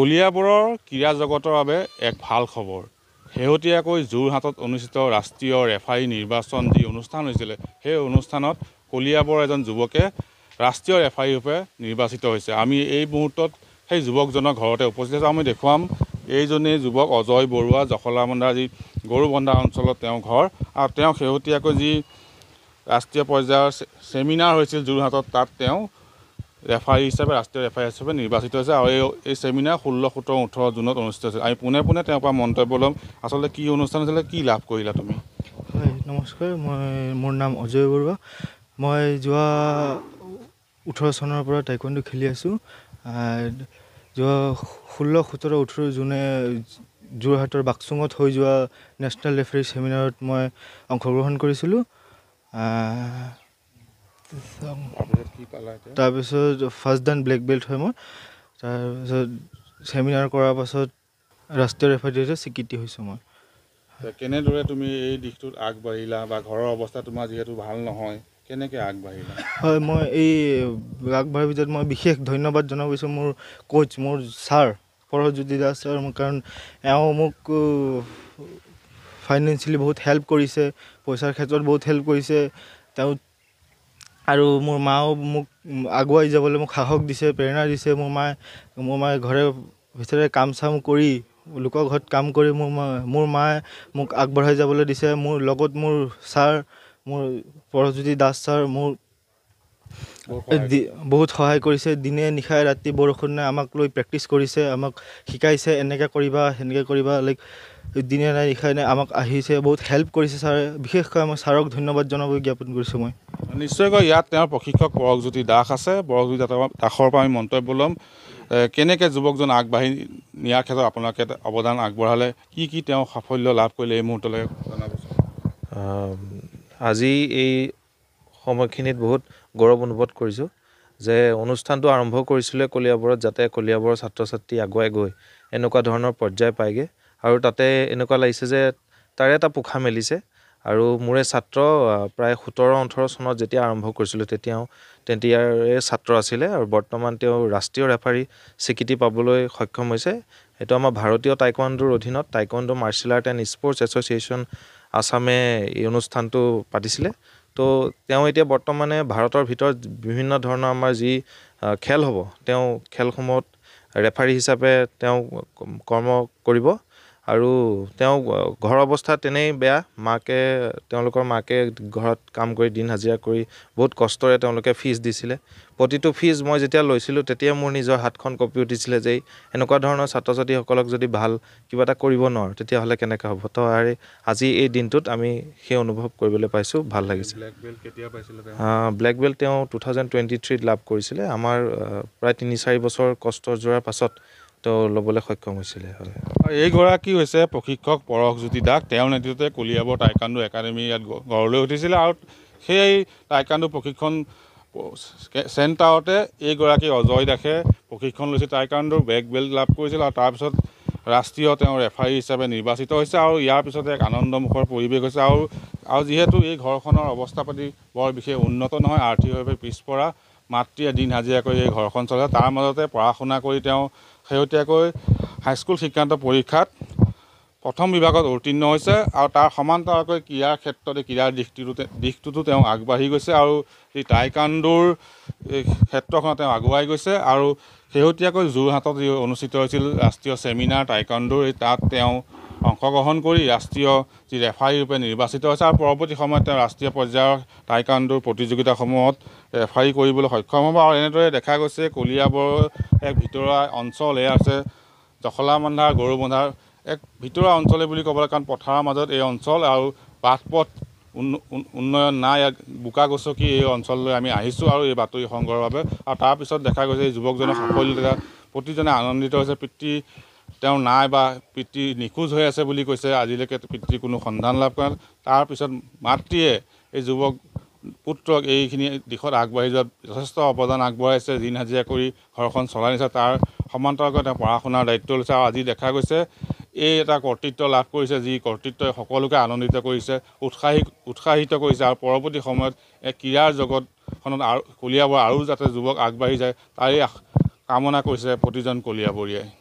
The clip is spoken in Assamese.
কলিয়াবৰৰ ক্ৰীড়া জগতৰ বাবে এক ভাল খবৰ শেহতীয়াকৈ যোৰহাটত অনুষ্ঠিত ৰাষ্ট্ৰীয় ৰেফাৰী নিৰ্বাচন যি অনুষ্ঠান হৈছিলে সেই অনুষ্ঠানত কলিয়াবৰ এজন যুৱকে ৰাষ্ট্ৰীয় ৰেফাৰী ৰূপে নিৰ্বাচিত হৈছে আমি এই মুহূৰ্তত সেই যুৱকজনৰ ঘৰতে উপস্থিত আছোঁ আমি দেখুৱাম এইজনেই যুৱক অজয় বৰুৱা জখলাবন্ধা যি গৰু গৰুবন্ধা অঞ্চলত তেওঁ ঘৰ আৰু তেওঁ শেহতীয়াকৈ যি ৰাষ্ট্ৰীয় পৰ্যায়ৰ চেমিনাৰ হৈছিল যোৰহাটত তাত তেওঁ ৰেফাৰী হিচাপে ৰাষ্ট্ৰীয় ৰেফাৰী হিচাপে নিৰ্বাচিত হৈছে আৰু এই এই ছেমিনাৰ ষোল্ল সোতৰ ওঠৰ জুনত অনুষ্ঠিত হৈছিল আমি পোনে পোনে তেওঁৰ পৰা মন্তব্য ল'ম আচলতে কি অনুষ্ঠান হৈছিলে কি লাভ কৰিলা তুমি হয় নমস্কাৰ মই মোৰ নাম অজয় বৰুৱা মই যোৱা ওঠৰ চনৰ পৰা টাইকোৱাণ্ডো খেলি আছোঁ যোৱা ষোল্ল সোতৰ ওঠৰ জুনে যোৰহাটৰ বাকচুঙত হৈ যোৱা নেশ্যনেল ৰেফাৰী ছেমিনাৰত মই অংশগ্ৰহণ কৰিছিলোঁ তাৰপিছত ফাৰ্ষ্ট ডান ব্লেক বেল্ট হয় মই তাৰপিছত চেমিনাৰ কৰাৰ পাছত ৰাষ্ট্ৰীয় ৰেফাৰী স্বীকৃতি হৈছোঁ মই কেনেদৰে তুমি এই দিশটোত আগবাঢ়িলা বা ঘৰৰ অৱস্থা তোমাৰ যিহেতু ভাল নহয় কেনেকৈ আগবাঢ়িলা হয় মই এই আগবাঢ়াৰ ভিতৰত মই বিশেষ ধন্যবাদ জনাব বিচাৰোঁ মোৰ কোচ মোৰ ছাৰ পৰজ্যোতি দাস ছাৰ মোক কাৰণ এওঁ মোক ফাইনেন্সিয়েলি বহুত হেল্প কৰিছে পইচাৰ ক্ষেত্ৰত বহুত হেল্প কৰিছে তেওঁ আৰু মোৰ মাও মোক আগুৱাই যাবলৈ মোক সাহস দিছে প্ৰেৰণা দিছে মোৰ মায়ে মোৰ মায়ে ঘৰে ভিতৰে কাম চাম কৰি লোকৰ ঘৰত কাম কৰি মোৰ মা মোৰ মায়ে মোক আগবঢ়াই যাবলৈ দিছে মোৰ লগত মোৰ ছাৰ মোৰ পৰজ্যোতি দাস ছাৰ মোৰ বহুত সহায় কৰিছে দিনে নিশাই ৰাতি বৰষুণে আমাক লৈ প্ৰেক্টিছ কৰিছে আমাক শিকাইছে এনেকৈ কৰিবা সেনেকৈ কৰিবা লাইক দিনে নাই নিশাই নাই আমাক আহিছে বহুত হেল্প কৰিছে ছাৰে বিশেষকৈ মই ছাৰক ধন্যবাদ জনাব জ্ঞাপন কৰিছোঁ মই নিশ্চয়কৈ ইয়াত তেওঁৰ প্ৰশিক্ষক পৰকজ্যোতি দাস আছে পৰকজ্যোতি দাসৰ পৰা আমি মন্তব্য ল'ম কেনেকৈ যুৱকজন আগবাঢ়ি নিয়াৰ ক্ষেত্ৰত আপোনালোকে অৱদান আগবঢ়ালে কি কি তেওঁ সাফল্য লাভ কৰিলে এই মুহূৰ্তলৈ জনাবচোন আজি এই সময়খিনিত বহুত গৌৰৱ অনুভৱ কৰিছোঁ যে অনুষ্ঠানটো আৰম্ভ কৰিছিলোঁ কলিয়াবৰত যাতে কলিয়াবৰৰ ছাত্ৰ ছাত্ৰী আগুৱাই গৈ এনেকুৱা ধৰণৰ পৰ্যায় পায়গৈ আৰু তাতে এনেকুৱা লাগিছে যে তাৰে এটা পোখা মেলিছে আৰু মোৰে ছাত্ৰ প্ৰায় সোতৰ ওঠৰ চনত যেতিয়া আৰম্ভ কৰিছিলোঁ তেতিয়াও টেণ্টি ইয়াৰে ছাত্ৰ আছিলে আৰু বৰ্তমান তেওঁ ৰাষ্ট্ৰীয় ৰেফাৰী স্বীকৃতি পাবলৈ সক্ষম হৈছে সেইটো আমাৰ ভাৰতীয় টাইকোৱাণ্ডোৰ অধীনত taekwondo martial art and sports association আছামে এই অনুষ্ঠানটো পাতিছিলে তো তেওঁ এতিয়া বৰ্তমানে ভাৰতৰ ভিতৰত বিভিন্ন ধৰণৰ আমাৰ যি খেল হ'ব তেওঁ খেলসমূহত ৰেফাৰী হিচাপে তেওঁ কৰ্ম কৰিব আৰু তেওঁ ঘৰৰ অৱস্থা তেনেই বেয়া মাকে তেওঁলোকৰ মাকে ঘৰত কাম কৰি দিন হাজিৰা কৰি বহুত কষ্টৰে তেওঁলোকে ফিজ দিছিলে প্ৰতিটো ফিজ মই যেতিয়া লৈছিলোঁ তেতিয়া মোৰ নিজৰ হাতখন কঁপি উঠিছিলে যে এনেকুৱা ধৰণৰ ছাত্ৰ ছাত্ৰীসকলক যদি ভাল কিবা এটা কৰিব নোৱাৰোঁ তেতিয়াহ'লে কেনেকৈ হ'ব তো আৰে আজি এই দিনটোত আমি সেই অনুভৱ কৰিবলৈ পাইছোঁ ভাল লাগিছে ব্লেক বেল্ট তেওঁ টু থাউজেণ্ড টুৱেণ্টি থ্ৰীত লাভ কৰিছিলে আমাৰ প্ৰায় তিনি চাৰি বছৰ কষ্ট যোৱাৰ পাছত তেওঁ ল'বলৈ সক্ষম হৈছিলে এইগৰাকী হৈছে প্ৰশিক্ষক পৰশজ্যোতি দাস তেওঁৰ নেতৃত্বতে কলিয়াবৰ টাইকাণ্ডু একাডেমী ইয়াত গঢ়লৈ উঠিছিলে আৰু সেই টাইকাণ্ডু প্ৰশিক্ষণ চেণ্টাৰতে এইগৰাকী অজয় দাসে প্ৰশিক্ষণ লৈছিল টাইকাণ্ডুৰ বেক বেল্ট লাভ কৰিছিল আৰু তাৰপিছত ৰাষ্ট্ৰীয় তেওঁ ৰেফাৰী হিচাপে নিৰ্বাচিত হৈছে আৰু ইয়াৰ পিছতে এক আনন্দমুখৰ পৰিৱেশ হৈছে আৰু আৰু যিহেতু এই ঘৰখনৰ অৱস্থা পাতি বৰ বিশেষ উন্নত নহয় আৰ্থিকভাৱে পিছপৰা মাতৃয়ে দিন হাজিৰা কৰি এই ঘৰখন চলে তাৰ মাজতে পঢ়া শুনা কৰি তেওঁ শেহতীয়াকৈ হাইস্কুল শিক্ষান্ত পৰীক্ষাত প্ৰথম বিভাগত উত্তীৰ্ণ হৈছে আৰু তাৰ সমান্তৰালকৈ ক্ৰীড়াৰ ক্ষেত্ৰতে ক্ৰীড়াৰ দিশটোতে দিশটোতো তেওঁ আগবাঢ়ি গৈছে আৰু এই টাইকাণ্ডোৰ এই ক্ষেত্ৰখনত তেওঁ আগুৱাই গৈছে আৰু শেহতীয়াকৈ যোৰহাটত অনুষ্ঠিত হৈছিল ৰাষ্ট্ৰীয় চেমিনাৰ টাইকাণ্ডোৰ এই তাত তেওঁ অংশগ্ৰহণ কৰি ৰাষ্ট্ৰীয় যি ৰেফাৰীৰূপে নিৰ্বাচিত হৈছে আৰু পৰৱৰ্তী সময়ত তেওঁ ৰাষ্ট্ৰীয় পৰ্যায়ৰ টাইকাণ্ডোৰ প্ৰতিযোগিতাসমূহত ৰেফাৰী কৰিবলৈ সক্ষম হ'ব আৰু এনেদৰে দেখা গৈছে কলিয়াবৰ এক ভিতৰুৱা অঞ্চল এয়া আছে জখলাবন্ধাৰ গৰুবন্ধাৰ এক ভিতৰুৱা অঞ্চলে বুলি ক'বলৈ কাৰণ পথাৰৰ মাজত এই অঞ্চল আৰু বাট পথ উন্নয়ন নাই বোকা গচকি এই অঞ্চললৈ আমি আহিছোঁ আৰু এই বাতৰি সংগ্ৰহৰ বাবে আৰু তাৰপিছত দেখা গৈছে এই যুৱকজনৰ সাফল্য প্ৰতিজনে আনন্দিত হৈছে পিতৃ তেওঁ নাই বা পিতৃ নিখোজ হৈ আছে বুলি কৈছে আজিলৈকে পিতৃ কোনো সন্ধান লাভ কৰা তাৰপিছত মাতৃয়ে এই যুৱক পুত্ৰক এইখিনি দিশত আগবাঢ়ি যোৱাত যথেষ্ট অৱদান আগবঢ়াইছে দিন হাজিৰা কৰি ঘৰখন চলাই নিছে তাৰ সমান্তৰালকৈ তেওঁ পঢ়া শুনাৰ দায়িত্ব লৈছে আৰু আজি দেখা গৈছে এই এটা কৰ্তৃত্ব লাভ কৰিছে যি কৰ্তৃত্বই সকলোকে আনন্দিত কৰিছে উৎসাহী উৎসাহিত কৰিছে আৰু পৰৱৰ্তী সময়ত এই ক্ৰীড়াৰ জগতখনত আৰু কলিয়াবৰ আৰু যাতে যুৱক আগবাঢ়ি যায় তাৰেই কামনা কৰিছে প্ৰতিজন কলিয়াবৰীয়াই